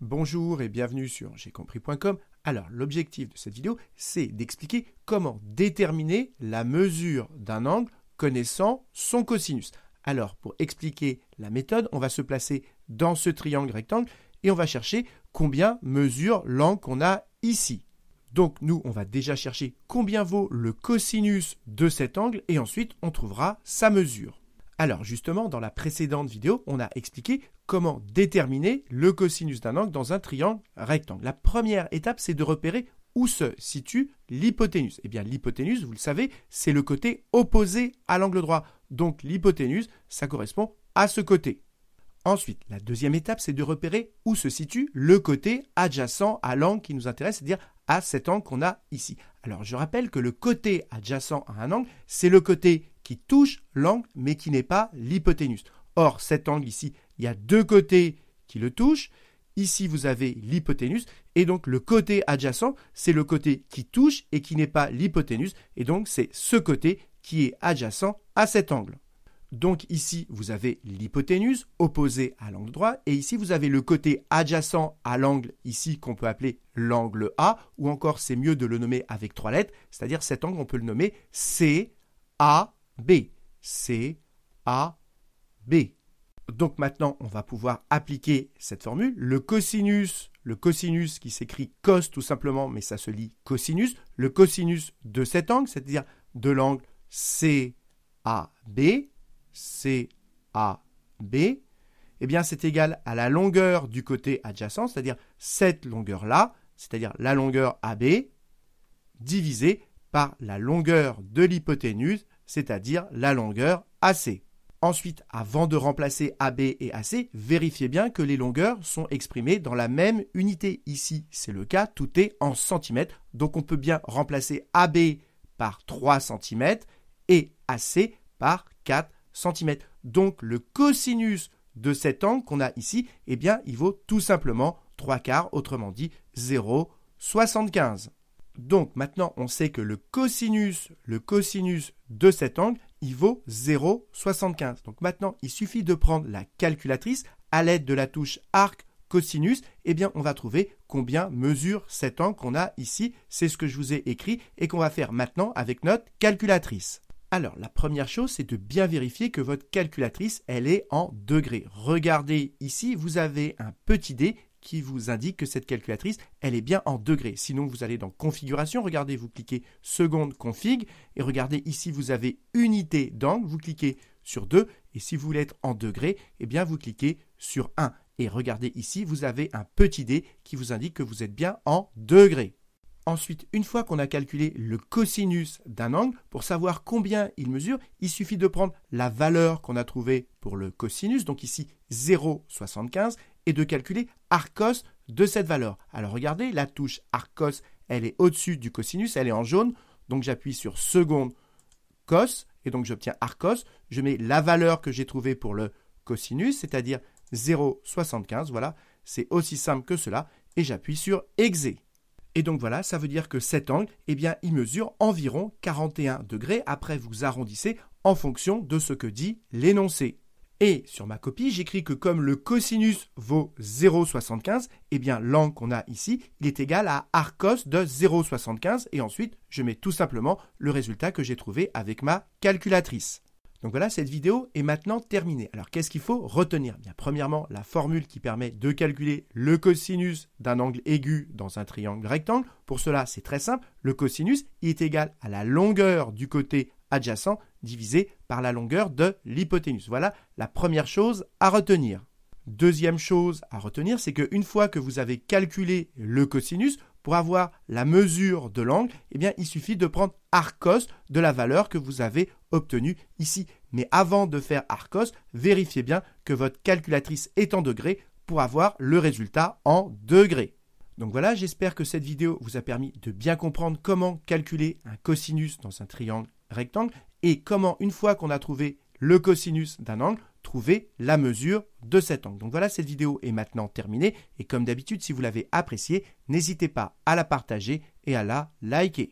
Bonjour et bienvenue sur compris.com. Alors, l'objectif de cette vidéo, c'est d'expliquer comment déterminer la mesure d'un angle connaissant son cosinus. Alors, pour expliquer la méthode, on va se placer dans ce triangle rectangle et on va chercher combien mesure l'angle qu'on a ici. Donc, nous, on va déjà chercher combien vaut le cosinus de cet angle et ensuite, on trouvera sa mesure. Alors justement, dans la précédente vidéo, on a expliqué comment déterminer le cosinus d'un angle dans un triangle rectangle. La première étape, c'est de repérer où se situe l'hypoténuse. Eh bien l'hypoténuse, vous le savez, c'est le côté opposé à l'angle droit. Donc l'hypoténuse, ça correspond à ce côté. Ensuite, la deuxième étape, c'est de repérer où se situe le côté adjacent à l'angle qui nous intéresse, c'est-à-dire à cet angle qu'on a ici. Alors je rappelle que le côté adjacent à un angle, c'est le côté qui touche l'angle mais qui n'est pas l'hypoténuse. Or, cet angle ici, il y a deux côtés qui le touchent. Ici, vous avez l'hypoténuse et donc le côté adjacent, c'est le côté qui touche et qui n'est pas l'hypoténuse et donc c'est ce côté qui est adjacent à cet angle. Donc ici, vous avez l'hypoténuse opposée à l'angle droit, et ici, vous avez le côté adjacent à l'angle ici qu'on peut appeler l'angle A, ou encore c'est mieux de le nommer avec trois lettres, c'est-à-dire cet angle, on peut le nommer CA. B. C, A, B. Donc maintenant, on va pouvoir appliquer cette formule. Le cosinus, le cosinus qui s'écrit cos tout simplement, mais ça se lit cosinus, le cosinus de cet angle, c'est-à-dire de l'angle CAB, B, eh bien c'est égal à la longueur du côté adjacent, c'est-à-dire cette longueur-là, c'est-à-dire la longueur AB, divisée par la longueur de l'hypoténuse, c'est-à-dire la longueur AC. Ensuite, avant de remplacer AB et AC, vérifiez bien que les longueurs sont exprimées dans la même unité. Ici, c'est le cas, tout est en centimètres, donc on peut bien remplacer AB par 3 cm et AC par 4 cm. Donc le cosinus de cet angle qu'on a ici, eh bien, il vaut tout simplement 3 quarts, autrement dit 0,75. Donc maintenant, on sait que le cosinus, le cosinus de cet angle, il vaut 0,75. Donc maintenant, il suffit de prendre la calculatrice à l'aide de la touche arc cosinus, eh bien on va trouver combien mesure cet angle qu'on a ici. C'est ce que je vous ai écrit et qu'on va faire maintenant avec notre calculatrice. Alors, la première chose, c'est de bien vérifier que votre calculatrice, elle est en degrés. Regardez ici, vous avez un petit dé qui vous indique que cette calculatrice, elle est bien en degrés. Sinon, vous allez dans configuration, regardez, vous cliquez seconde config, et regardez ici, vous avez unité d'angle, vous cliquez sur 2, et si vous voulez être en degrés, eh bien, vous cliquez sur 1. Et regardez ici, vous avez un petit dé qui vous indique que vous êtes bien en degrés. Ensuite, une fois qu'on a calculé le cosinus d'un angle, pour savoir combien il mesure, il suffit de prendre la valeur qu'on a trouvée pour le cosinus, donc ici 0,75, et de calculer arcos de cette valeur. Alors regardez, la touche arcos, elle est au-dessus du cosinus, elle est en jaune, donc j'appuie sur seconde cos, et donc j'obtiens arcos, je mets la valeur que j'ai trouvée pour le cosinus, c'est-à-dire 0,75, voilà, c'est aussi simple que cela, et j'appuie sur exé. Et donc voilà, ça veut dire que cet angle, eh bien, il mesure environ 41 degrés. Après, vous arrondissez en fonction de ce que dit l'énoncé. Et sur ma copie, j'écris que comme le cosinus vaut 0,75, eh bien l'angle qu'on a ici, il est égal à arcos de 0,75 et ensuite je mets tout simplement le résultat que j'ai trouvé avec ma calculatrice. Donc voilà, cette vidéo est maintenant terminée. Alors qu'est-ce qu'il faut retenir eh bien, Premièrement, la formule qui permet de calculer le cosinus d'un angle aigu dans un triangle rectangle. Pour cela, c'est très simple. Le cosinus est égal à la longueur du côté adjacent divisé par la longueur de l'hypoténuse. Voilà la première chose à retenir. Deuxième chose à retenir, c'est qu'une fois que vous avez calculé le cosinus, pour avoir la mesure de l'angle, eh bien, il suffit de prendre arcos de la valeur que vous avez obtenue ici. Mais avant de faire arcos, vérifiez bien que votre calculatrice est en degrés pour avoir le résultat en degrés. Donc voilà, j'espère que cette vidéo vous a permis de bien comprendre comment calculer un cosinus dans un triangle rectangle et comment, une fois qu'on a trouvé le cosinus d'un angle, trouver la mesure de cet angle. Donc voilà, cette vidéo est maintenant terminée et comme d'habitude, si vous l'avez appréciée, n'hésitez pas à la partager et à la liker.